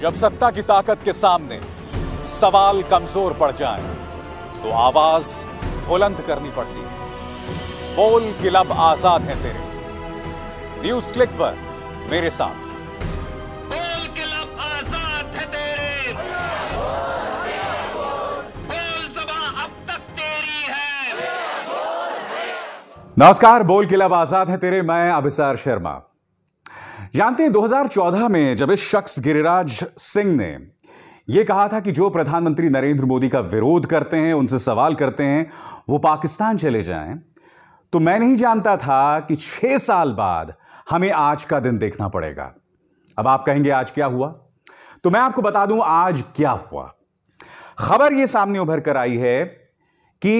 जब सत्ता की ताकत के सामने सवाल कमजोर पड़ जाए तो आवाज बुलंद करनी पड़ती है बोल किलब आजाद है तेरे न्यूज क्लिक पर मेरे साथ नमस्कार बोल किलब आजाद है तेरे मैं अभिसार शर्मा जानते हैं 2014 में जब इस शख्स गिरिराज सिंह ने यह कहा था कि जो प्रधानमंत्री नरेंद्र मोदी का विरोध करते हैं उनसे सवाल करते हैं वो पाकिस्तान चले जाएं तो मैं नहीं जानता था कि छह साल बाद हमें आज का दिन देखना पड़ेगा अब आप कहेंगे आज क्या हुआ तो मैं आपको बता दूं आज क्या हुआ खबर यह सामने उभर कर आई है कि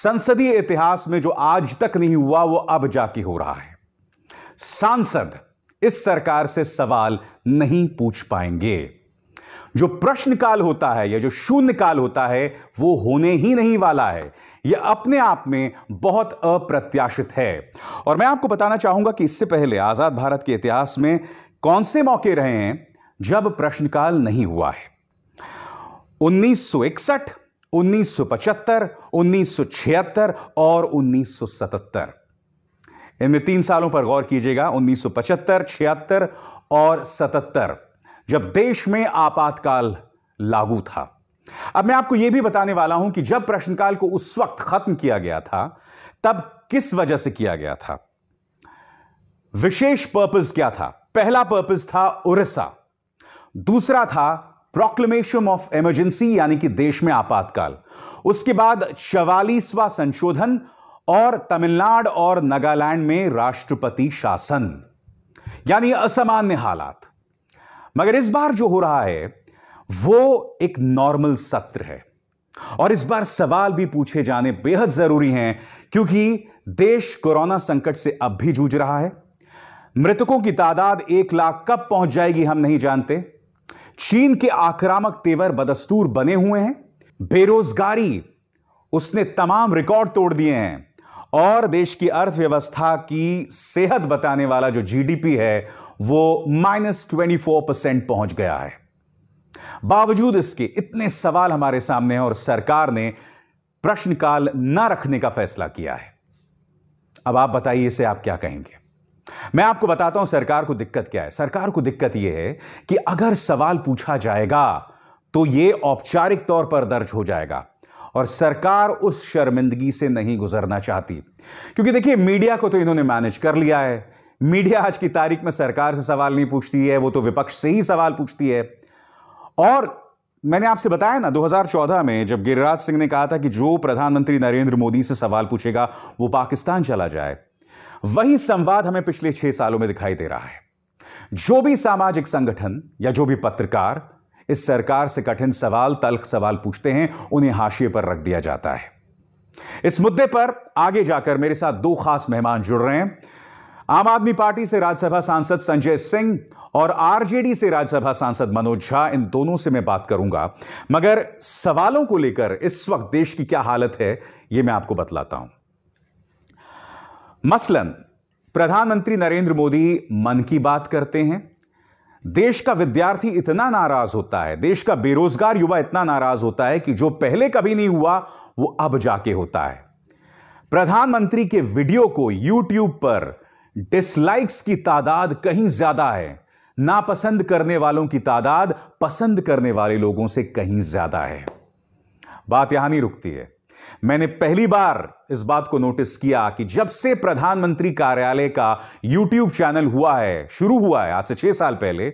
संसदीय इतिहास में जो आज तक नहीं हुआ वो अब जाके हो रहा है सांसद इस सरकार से सवाल नहीं पूछ पाएंगे जो प्रश्नकाल होता है या जो शून्यकाल होता है वो होने ही नहीं वाला है यह अपने आप में बहुत अप्रत्याशित है और मैं आपको बताना चाहूंगा कि इससे पहले आजाद भारत के इतिहास में कौन से मौके रहे हैं जब प्रश्नकाल नहीं हुआ है 1961, 1975, 1976 और 1977 इनमें तीन सालों पर गौर कीजिएगा 1975, 76 और 77 जब देश में आपातकाल लागू था अब मैं आपको यह भी बताने वाला हूं कि जब प्रश्नकाल को उस वक्त खत्म किया गया था तब किस वजह से किया गया था विशेष पर्पस क्या था पहला पर्पस था उड़ीसा दूसरा था प्रोक्लेमेशन ऑफ इमरजेंसी यानी कि देश में आपातकाल उसके बाद चवालीसवां संशोधन और तमिलनाडु और नागालैंड में राष्ट्रपति शासन यानी असामान्य हालात मगर इस बार जो हो रहा है वो एक नॉर्मल सत्र है और इस बार सवाल भी पूछे जाने बेहद जरूरी हैं क्योंकि देश कोरोना संकट से अब भी जूझ रहा है मृतकों की तादाद एक लाख कब पहुंच जाएगी हम नहीं जानते चीन के आक्रामक तेवर बदस्तूर बने हुए हैं बेरोजगारी उसने तमाम रिकॉर्ड तोड़ दिए हैं और देश की अर्थव्यवस्था की सेहत बताने वाला जो जीडीपी है वो माइनस ट्वेंटी फोर परसेंट पहुंच गया है बावजूद इसके इतने सवाल हमारे सामने हैं और सरकार ने प्रश्नकाल न रखने का फैसला किया है अब आप बताइए इसे आप क्या कहेंगे मैं आपको बताता हूं सरकार को दिक्कत क्या है सरकार को दिक्कत यह है कि अगर सवाल पूछा जाएगा तो यह औपचारिक तौर पर दर्ज हो जाएगा और सरकार उस शर्मिंदगी से नहीं गुजरना चाहती क्योंकि देखिए मीडिया को तो इन्होंने मैनेज कर लिया है मीडिया आज की तारीख में सरकार से सवाल नहीं पूछती है वो तो विपक्ष से ही सवाल पूछती है और मैंने आपसे बताया ना 2014 में जब गिरिराज सिंह ने कहा था कि जो प्रधानमंत्री नरेंद्र मोदी से सवाल पूछेगा वो पाकिस्तान चला जाए वही संवाद हमें पिछले छह सालों में दिखाई दे रहा है जो भी सामाजिक संगठन या जो भी पत्रकार इस सरकार से कठिन सवाल तल्ख सवाल पूछते हैं उन्हें हाशिए पर रख दिया जाता है इस मुद्दे पर आगे जाकर मेरे साथ दो खास मेहमान जुड़ रहे हैं आम आदमी पार्टी से राज्यसभा सांसद संजय सिंह और आरजेडी से राज्यसभा सांसद मनोज झा इन दोनों से मैं बात करूंगा मगर सवालों को लेकर इस वक्त देश की क्या हालत है यह मैं आपको बतलाता हूं मसलन प्रधानमंत्री नरेंद्र मोदी मन की बात करते हैं देश का विद्यार्थी इतना नाराज होता है देश का बेरोजगार युवा इतना नाराज होता है कि जो पहले कभी नहीं हुआ वो अब जाके होता है प्रधानमंत्री के वीडियो को यूट्यूब पर डिसलाइक्स की तादाद कहीं ज्यादा है नापसंद करने वालों की तादाद पसंद करने वाले लोगों से कहीं ज्यादा है बात यहां नहीं रुकती है मैंने पहली बार इस बात को नोटिस किया कि जब से प्रधानमंत्री कार्यालय का यूट्यूब चैनल हुआ है शुरू हुआ है आज से छह साल पहले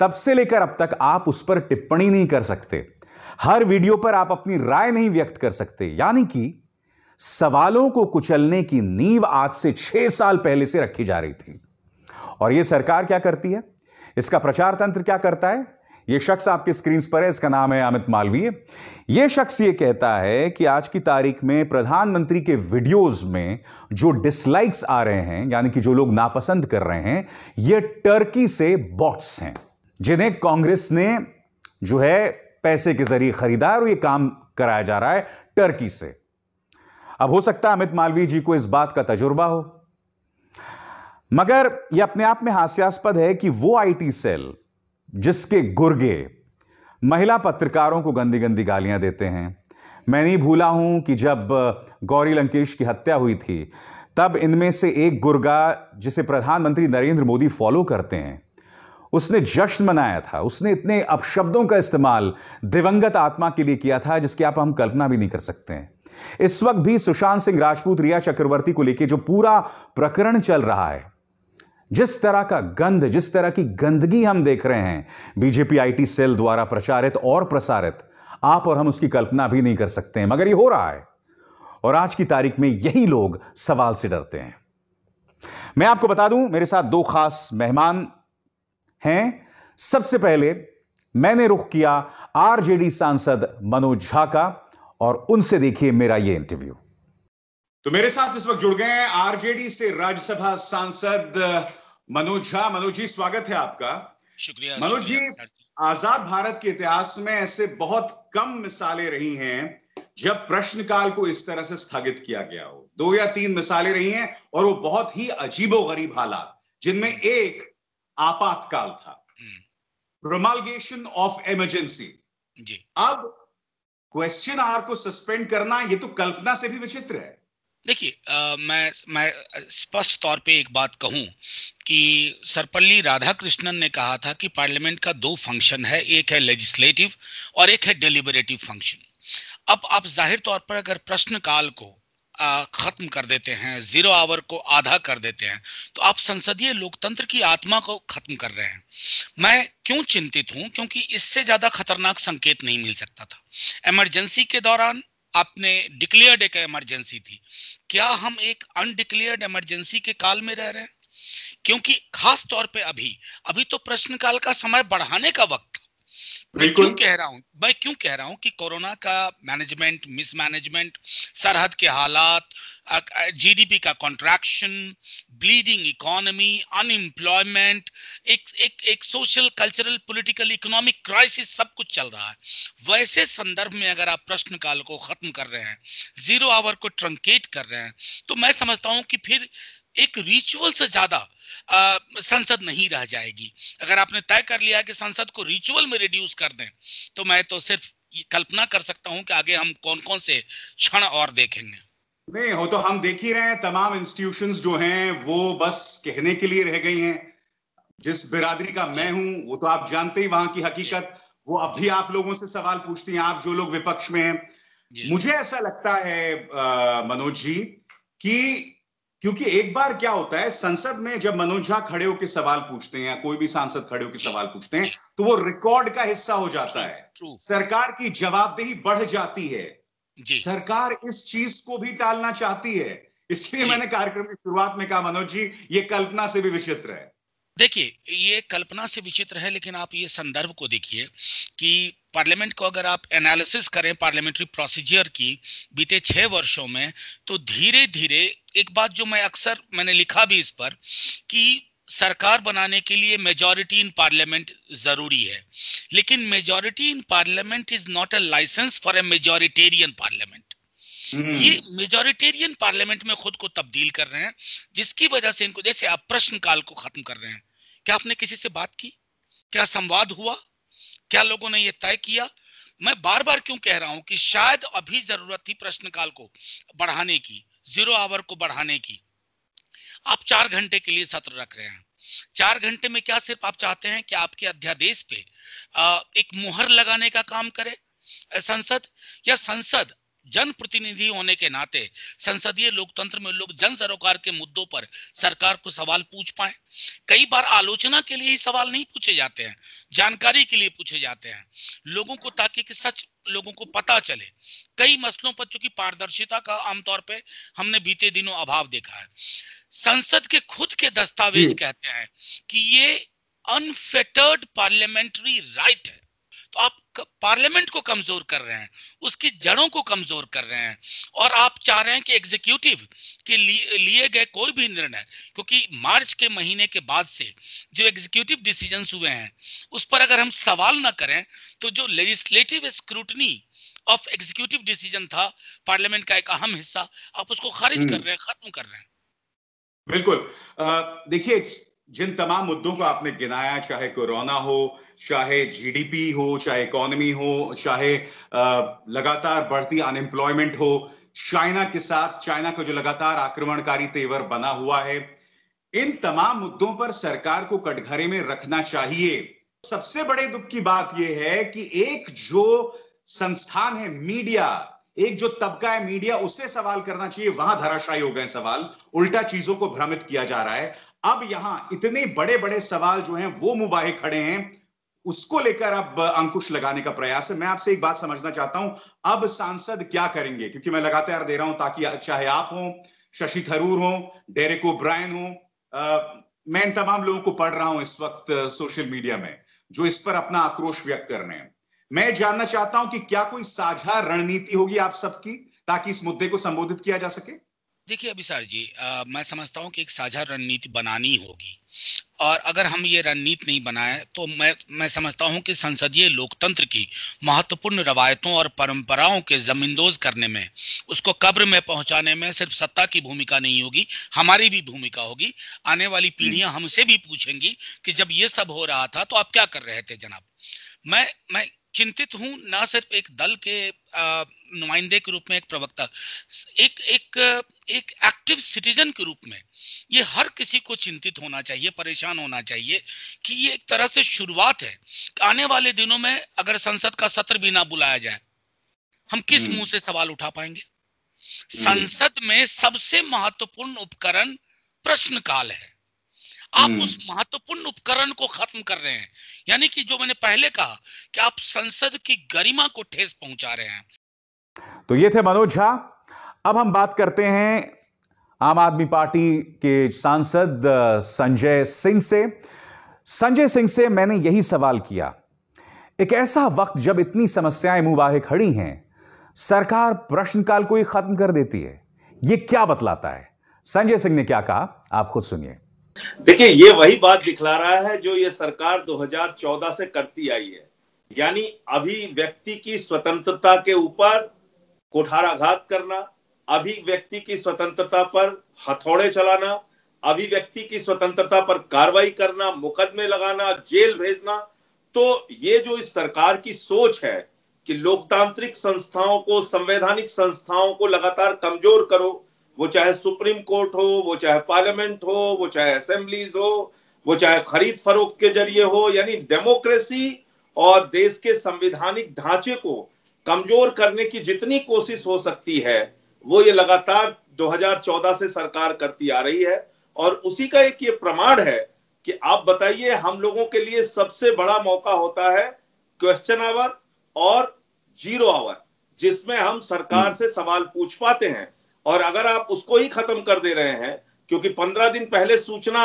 तब से लेकर अब तक आप उस पर टिप्पणी नहीं कर सकते हर वीडियो पर आप अपनी राय नहीं व्यक्त कर सकते यानी कि सवालों को कुचलने की नींव आज से छह साल पहले से रखी जा रही थी और यह सरकार क्या करती है इसका प्रचार तंत्र क्या करता है ये शख्स आपके स्क्रीन पर है इसका नाम है अमित मालवीय ये शख्स ये कहता है कि आज की तारीख में प्रधानमंत्री के वीडियोस में जो डिसलाइक्स आ रहे हैं यानी कि जो लोग नापसंद कर रहे हैं ये टर्की से बॉट्स हैं जिन्हें कांग्रेस ने जो है पैसे के जरिए खरीदा है और यह काम कराया जा रहा है टर्की से अब हो सकता है अमित मालवीय जी को इस बात का तजुर्बा हो मगर यह अपने आप में हास्यास्पद है कि वो आईटी सेल जिसके गुर्गे महिला पत्रकारों को गंदी गंदी गालियां देते हैं मैं नहीं भूला हूं कि जब गौरी लंकेश की हत्या हुई थी तब इनमें से एक गुर्गा जिसे प्रधानमंत्री नरेंद्र मोदी फॉलो करते हैं उसने जश्न मनाया था उसने इतने अपशब्दों का इस्तेमाल दिवंगत आत्मा के लिए किया था जिसकी आप हम कल्पना भी नहीं कर सकते हैं इस वक्त भी सुशांत सिंह राजपूत रिया चक्रवर्ती को लेकर जो पूरा प्रकरण चल रहा है जिस तरह का गंध जिस तरह की गंदगी हम देख रहे हैं बीजेपी आईटी सेल द्वारा प्रचारित और प्रसारित आप और हम उसकी कल्पना भी नहीं कर सकते हैं मगर ये हो रहा है और आज की तारीख में यही लोग सवाल से डरते हैं मैं आपको बता दूं मेरे साथ दो खास मेहमान हैं सबसे पहले मैंने रुख किया आरजेडी सांसद मनोज झा का और उनसे देखिए मेरा यह इंटरव्यू तो मेरे साथ इस वक्त जुड़ गए हैं आरजेडी से राज्यसभा सांसद मनोज झा मनोज जी स्वागत है आपका शुक्रिया मनोज जी आजाद भारत के इतिहास में ऐसे बहुत कम मिसालें रही हैं जब प्रश्नकाल को इस तरह से स्थगित किया गया हो दो या तीन मिसालें रही हैं और वो बहुत ही अजीबो गरीब हालात जिनमें एक आपातकाल था प्रोमालगेशन ऑफ इमरजेंसी अब क्वेश्चन आर को सस्पेंड करना ये तो कल्पना से भी विचित्र है देखिए मैं मैं स्पष्ट तौर पे एक बात कहूं कि सरपल्ली राधाकृष्णन ने कहा था कि पार्लियामेंट का दो फंक्शन है एक है लेजिस्लेटिव और एक है डेलिबरेटिव फंक्शन अब आप जाहिर तौर पर अगर प्रश्न काल को खत्म कर देते हैं जीरो आवर को आधा कर देते हैं तो आप संसदीय लोकतंत्र की आत्मा को खत्म कर रहे हैं मैं क्यों चिंतित हूं क्योंकि इससे ज्यादा खतरनाक संकेत नहीं मिल सकता था इमरजेंसी के दौरान आपने डिक्लेयर्ड एक इमरजेंसी थी क्या हम एक अनडिक्लेयर्ड इमरजेंसी के काल में रह रहे हैं क्योंकि खास तौर पे अभी अभी तो प्रश्नकाल का समय बढ़ाने का वक्त मैं क्यों कह रहा हूं मैं क्यों कह रहा हूं कि कोरोना का मैनेजमेंट मिसमैनेजमेंट सरहद के हालात जीडीपी का कॉन्ट्रैक्शन ब्लीडिंग इकोनॉमी अनएम्प्लॉयमेंट एक एक एक social cultural political economic crisis सब कुछ चल रहा है वैसे संदर्भ में अगर आप प्रश्न काल को खत्म कर रहे हैं जीरो आवर को ट्रंकेट कर रहे हैं तो मैं समझता हूं कि फिर एक रिचुअल से ज्यादा संसद नहीं रह जाएगी अगर आपने तय कर लिया कि संसद को रिचुअल में रिड्यूस कर दें तो मैं तो सिर्फ कल्पना कर सकता हूं कि आगे हम कौन कौन से क्षण और देखेंगे नहीं हो तो हम देख ही रहे हैं तमाम इंस्टीट्यूशंस जो हैं वो बस कहने के लिए रह गई हैं जिस बिरादरी का मैं हूं वो तो आप जानते ही वहां की हकीकत वो अब भी आप लोगों से सवाल पूछती हैं आप जो लोग विपक्ष में हैं मुझे ऐसा लगता है मनोज जी कि क्योंकि एक बार क्या होता है संसद में जब मनोज झा खड़े होकर सवाल पूछते हैं या कोई भी सांसद खड़े होकर सवाल पूछते हैं तो वो रिकॉर्ड का हिस्सा हो जाता है सरकार की जवाबदेही बढ़ जाती है जी। सरकार इस चीज को भी टालना चाहती है इसलिए मैंने कार्यक्रम की शुरुआत में कहा मनोज जी ये कल्पना से भी विचित्र है देखिए ये कल्पना से विचित्र है लेकिन आप ये संदर्भ को देखिए कि पार्लियामेंट को अगर आप एनालिसिस करें पार्लियामेंट्री प्रोसीजर की बीते छह वर्षों में तो धीरे धीरे एक बात जो मैं अक्सर मैंने लिखा भी इस पर कि सरकार बनाने के लिए मेजोरिटी इन पार्लियामेंट जरूरी है लेकिन majority in parliament is not a licence for a majoritarian parliament ये मेजोरिटेरियन पार्लियामेंट में खुद को तब्दील कर रहे हैं जिसकी वजह से इनको जैसे आप प्रश्न काल को खत्म कर रहे हैं क्या आपने किसी से बात की क्या संवाद हुआ क्या लोगों ने यह तय किया मैं बार बार क्यों कह रहा हूं कि शायद अभी जरूरत थी प्रश्नकाल को बढ़ाने की जीरो आवर को बढ़ाने की आप चार घंटे के लिए सत्र रख रहे हैं चार घंटे में क्या सिर्फ आप चाहते हैं कि आपके अध्यादेश पे एक मुहर लगाने का काम करे संसद या संसद प्रतिनिधि होने के नाते संसदीय लोकतंत्र में लोग जन सरोकार के मुद्दों पर सरकार को सवाल पूछ पाए कई बार आलोचना के लिए ही सवाल नहीं पूछे जाते हैं जानकारी के लिए पूछे जाते हैं लोगों को ताकि कि सच लोगों को पता चले कई मसलों पर चूंकि पारदर्शिता का आमतौर पर हमने बीते दिनों अभाव देखा है संसद के खुद के दस्तावेज कहते हैं कि ये अनफेटर्ड पार्लियामेंट्री राइट है तो आप पार्लियामेंट को कमजोर कर रहे हैं उसकी जड़ों को कमजोर कर रहे हैं और आप चाह रहे हैं कि एग्जीक्यूटिव के लिए गए कोई भी निर्णय क्योंकि मार्च के महीने के बाद से जो एग्जीक्यूटिव डिसीजन हुए हैं उस पर अगर हम सवाल ना करें तो जो legislative scrutiny of executive decision था पार्लियामेंट का एक अहम हिस्सा आप उसको खारिज हम्म। कर रहे हैं खत्म कर रहे हैं बिल्कुल देखिए जिन तमाम मुद्दों को आपने गिनाया चाहे कोरोना हो चाहे जीडीपी हो चाहे इकोनॉमी हो चाहे लगातार बढ़ती अनएम्प्लॉयमेंट हो चाइना के साथ चाइना का जो लगातार आक्रमणकारी तेवर बना हुआ है इन तमाम मुद्दों पर सरकार को कटघरे में रखना चाहिए सबसे बड़े दुख की बात यह है कि एक जो संस्थान है मीडिया एक जो तबका है मीडिया उससे सवाल करना चाहिए वहां धराशायी हो गए सवाल उल्टा चीजों को भ्रमित किया जा रहा है अब यहां इतने बड़े बड़े सवाल जो हैं वो मुबाहे खड़े हैं उसको लेकर अब अंकुश लगाने का प्रयास है मैं आपसे एक बात समझना चाहता हूं अब सांसद क्या करेंगे क्योंकि मैं लगातार दे रहा हूं ताकि चाहे आप हो शशि थरूर हो डेरेको ब्रायन हो मैं इन तमाम लोगों को पढ़ रहा हूं इस वक्त सोशल मीडिया में जो इस पर अपना आक्रोश व्यक्त कर रहे हैं मैं जानना चाहता हूं कि क्या कोई साझा रणनीति होगी आप सबकी ताकि इस मुद्दे को संबोधित किया जा सके देखिए अभिसार जी आ, मैं समझता हूं कि एक साझा रणनीति बनानी होगी और अगर हम ये रणनीति नहीं बनाए तो मैं मैं समझता हूं कि संसदीय लोकतंत्र की महत्वपूर्ण रवायतों और परंपराओं के जमींदोज करने में उसको कब्र में पहुंचाने में सिर्फ सत्ता की भूमिका नहीं होगी हमारी भी भूमिका होगी आने वाली हम्म। पीढ़ियां हमसे भी पूछेंगी कि जब ये सब हो रहा था तो आप क्या कर रहे थे जनाब मैं मैं चिंतित हूं ना सिर्फ एक दल के नुमाइंदे के रूप में एक प्रवक्ता एक एक एक एक्टिव सिटीजन के रूप में ये हर किसी को चिंतित होना चाहिए परेशान होना चाहिए कि ये एक तरह से शुरुआत है आने वाले दिनों में अगर संसद का सत्र भी ना बुलाया जाए हम किस हम्म। मुंह से सवाल उठा पाएंगे हम्म। संसद में सबसे महत्वपूर्ण उपकरण प्रश्नकाल है आप हम्म। उस महत्वपूर्ण उपकरण को खत्म कर रहे हैं यानी कि जो मैंने पहले कहा कि आप संसद की गरिमा को ठेस पहुंचा रहे हैं तो ये थे मनोज झा अब हम बात करते हैं आम आदमी पार्टी के सांसद संजय सिंह से संजय सिंह से मैंने यही सवाल किया एक ऐसा वक्त जब इतनी समस्याएं मुबाहे खड़ी हैं सरकार प्रश्नकाल को ही खत्म कर देती है यह क्या बतलाता है संजय सिंह ने क्या कहा आप खुद सुनिए देखिए ये वही बात दिखला रहा है जो ये सरकार 2014 से करती आई है यानी अभी व्यक्ति की स्वतंत्रता के ऊपर कोठाराघात करना अभी व्यक्ति की स्वतंत्रता पर हथौड़े चलाना अभिव्यक्ति की स्वतंत्रता पर कार्रवाई करना मुकदमे लगाना जेल भेजना तो ये जो इस सरकार की सोच है कि लोकतांत्रिक संस्थाओं को संवैधानिक संस्थाओं को लगातार कमजोर करो वो चाहे सुप्रीम कोर्ट हो वो चाहे पार्लियामेंट हो वो चाहे असेंबलीज हो वो चाहे खरीद फरोख्त के जरिए हो यानी डेमोक्रेसी और देश के संविधानिक ढांचे को कमजोर करने की जितनी कोशिश हो सकती है वो ये लगातार 2014 से सरकार करती आ रही है और उसी का एक ये प्रमाण है कि आप बताइए हम लोगों के लिए सबसे बड़ा मौका होता है क्वेश्चन आवर और जीरो आवर जिसमें हम सरकार हम्म। से सवाल पूछ पाते हैं और अगर आप उसको ही खत्म कर दे रहे हैं क्योंकि पंद्रह दिन पहले सूचना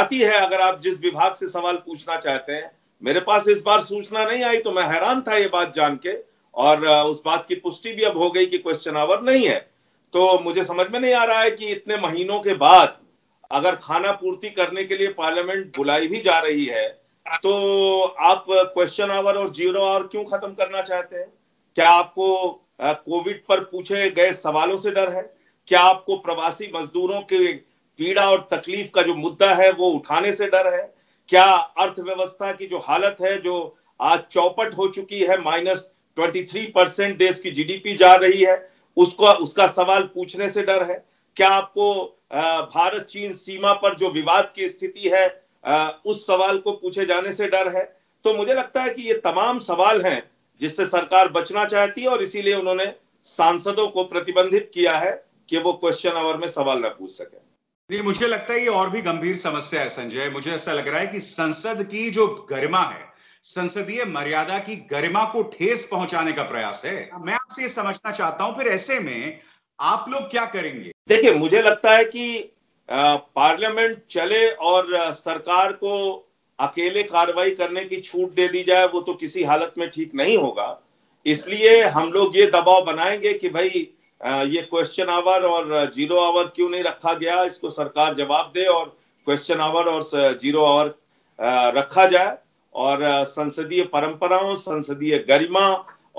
आती है अगर आप जिस विभाग से सवाल पूछना चाहते हैं मेरे पास इस बार सूचना नहीं आई तो मैं हैरान था ये बात जान के और उस बात की पुष्टि भी अब हो गई कि क्वेश्चन आवर नहीं है तो मुझे समझ में नहीं आ रहा है कि इतने महीनों के बाद अगर खाना पूर्ति करने के लिए पार्लियामेंट बुलाई भी जा रही है तो आप क्वेश्चन आवर और जीरो आवर क्यों खत्म करना चाहते हैं क्या आपको कोविड पर पूछे गए सवालों से डर है क्या आपको प्रवासी मजदूरों के पीड़ा और तकलीफ का जो मुद्दा है वो उठाने से डर है क्या अर्थव्यवस्था की जो हालत है जो आज चौपट हो चुकी है माइनस ट्वेंटी थ्री परसेंट देश की जीडीपी जा रही है उसको उसका सवाल पूछने से डर है क्या आपको भारत चीन सीमा पर जो विवाद की स्थिति है उस सवाल को पूछे जाने से डर है तो मुझे लगता है कि ये तमाम सवाल हैं जिससे सरकार बचना चाहती है और इसीलिए उन्होंने सांसदों को प्रतिबंधित किया है कि वो क्वेश्चन आवर में सवाल न पूछ सके जी मुझे लगता है ये और भी गंभीर समस्या है संजय मुझे ऐसा लग रहा है कि संसद की जो गरिमा है संसदीय मर्यादा की गरिमा को ठेस पहुंचाने का प्रयास है मैं आपसे ये समझना चाहता हूं फिर ऐसे में आप लोग क्या करेंगे देखिए मुझे लगता है कि पार्लियामेंट चले और सरकार को अकेले कार्रवाई करने की छूट दे दी जाए वो तो किसी हालत में ठीक नहीं होगा इसलिए हम लोग ये दबाव बनाएंगे कि भाई ये क्वेश्चन आवर और जीरो आवर क्यों नहीं रखा गया इसको सरकार जवाब दे और क्वेश्चन आवर और जीरो आवर रखा जाए और संसदीय परंपराओं संसदीय गरिमा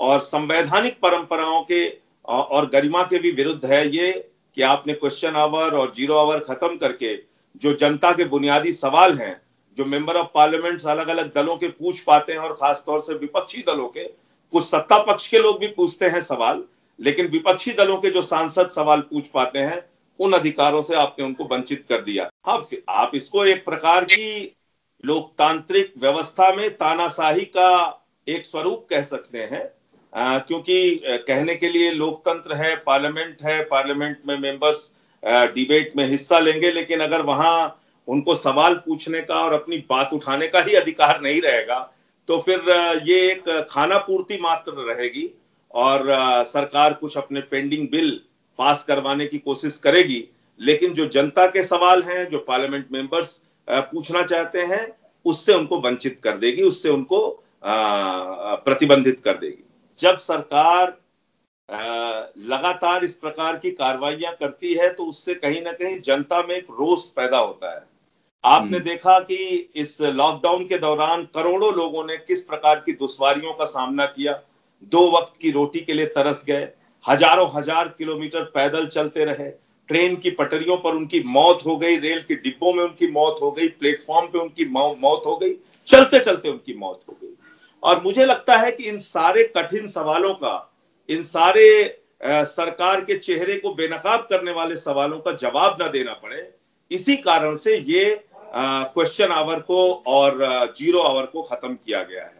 और संवैधानिक परंपराओं के और गरिमा के भी विरुद्ध है ये कि आपने क्वेश्चन आवर और जीरो आवर खत्म करके जो जनता के बुनियादी सवाल हैं जो मेंबर ऑफ पार्लियामेंट अलग अलग दलों के पूछ पाते हैं और खासतौर से विपक्षी दलों के कुछ सत्ता पक्ष के लोग भी पूछते हैं सवाल लेकिन विपक्षी दलों के जो सांसद सवाल पूछ पाते हैं उन अधिकारों से आपने उनको वंचित कर दिया हाँ आप इसको एक प्रकार की लोकतांत्रिक व्यवस्था में तानाशाही का एक स्वरूप कह सकते हैं आ, क्योंकि कहने के लिए लोकतंत्र है पार्लियामेंट है पार्लियामेंट में मेंबर्स डिबेट में हिस्सा लेंगे लेकिन अगर वहां उनको सवाल पूछने का और अपनी बात उठाने का ही अधिकार नहीं रहेगा तो फिर ये एक खाना पूर्ति मात्र रहेगी और सरकार कुछ अपने पेंडिंग बिल पास करवाने की कोशिश करेगी लेकिन जो जनता के सवाल हैं जो पार्लियामेंट मेंबर्स पूछना चाहते हैं उससे उनको वंचित कर देगी उससे उनको प्रतिबंधित कर देगी जब सरकार लगातार इस प्रकार की कार्रवाइयां करती है तो उससे कहीं ना कहीं जनता में एक रोष पैदा होता है आपने हम्म। देखा कि इस लॉकडाउन के दौरान करोड़ों लोगों ने किस प्रकार की दुश्वारियों का सामना किया दो वक्त की रोटी के लिए तरस गए हजारों हजार किलोमीटर पैदल चलते रहे ट्रेन की पटरियों पर उनकी मौत हो गई रेल के डिब्बों में उनकी मौत हो गई प्लेटफॉर्म पे उनकी मौत हो गई चलते चलते उनकी मौत हो गई और मुझे लगता है कि इन सारे कठिन सवालों का इन सारे सरकार के चेहरे को बेनकाब करने वाले सवालों का जवाब ना देना पड़े इसी कारण से ये क्वेश्चन आवर को और जीरो आवर को खत्म किया गया है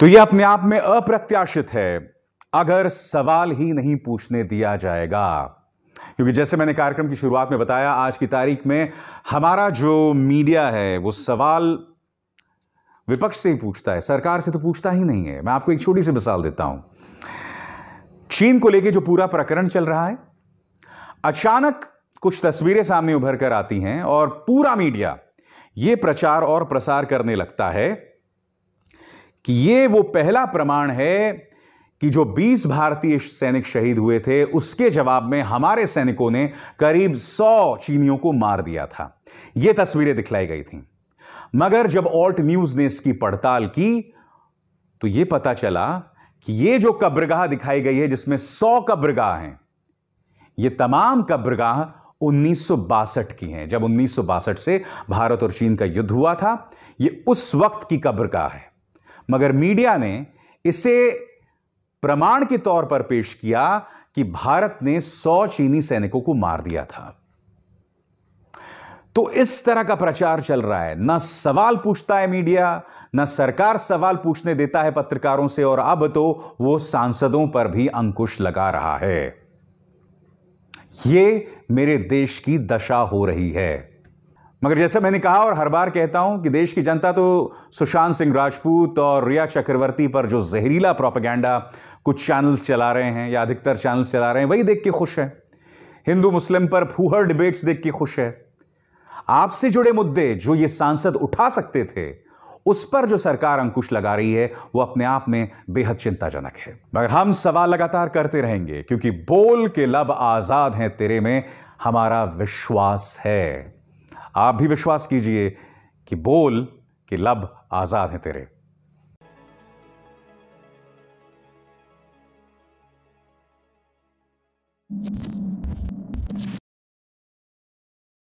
तो ये अपने आप में अप्रत्याशित है अगर सवाल ही नहीं पूछने दिया जाएगा क्योंकि जैसे मैंने कार्यक्रम की शुरुआत में बताया आज की तारीख में हमारा जो मीडिया है वो सवाल विपक्ष से ही पूछता है सरकार से तो पूछता ही नहीं है मैं आपको एक छोटी सी मिसाल देता हूं चीन को लेकर जो पूरा प्रकरण चल रहा है अचानक कुछ तस्वीरें सामने उभर कर आती हैं और पूरा मीडिया ये प्रचार और प्रसार करने लगता है कि ये वो पहला प्रमाण है कि जो 20 भारतीय सैनिक शहीद हुए थे उसके जवाब में हमारे सैनिकों ने करीब 100 चीनियों को मार दिया था ये तस्वीरें दिखलाई गई थी मगर जब ऑल्ट न्यूज ने इसकी पड़ताल की तो यह पता चला कि यह जो कब्रगाह दिखाई गई है जिसमें सौ कब्रगाह हैं ये तमाम कब्रगाह उन्नीस की हैं जब उन्नीस से भारत और चीन का युद्ध हुआ था ये उस वक्त की कब्र का है मगर मीडिया ने इसे प्रमाण के तौर पर पेश किया कि भारत ने 100 चीनी सैनिकों को मार दिया था तो इस तरह का प्रचार चल रहा है ना सवाल पूछता है मीडिया ना सरकार सवाल पूछने देता है पत्रकारों से और अब तो वो सांसदों पर भी अंकुश लगा रहा है ये मेरे देश की दशा हो रही है मगर जैसे मैंने कहा और हर बार कहता हूं कि देश की जनता तो सुशांत सिंह राजपूत और रिया चक्रवर्ती पर जो जहरीला प्रोपेगेंडा कुछ चैनल्स चला रहे हैं या अधिकतर चैनल्स चला रहे हैं वही देख के खुश है हिंदू मुस्लिम पर फूहर डिबेट्स देख के खुश है आपसे जुड़े मुद्दे जो ये सांसद उठा सकते थे उस पर जो सरकार अंकुश लगा रही है वो अपने आप में बेहद चिंताजनक है मगर हम सवाल लगातार करते रहेंगे क्योंकि बोल के लब आजाद हैं तेरे में हमारा विश्वास है आप भी विश्वास कीजिए कि बोल के लब आजाद हैं तेरे you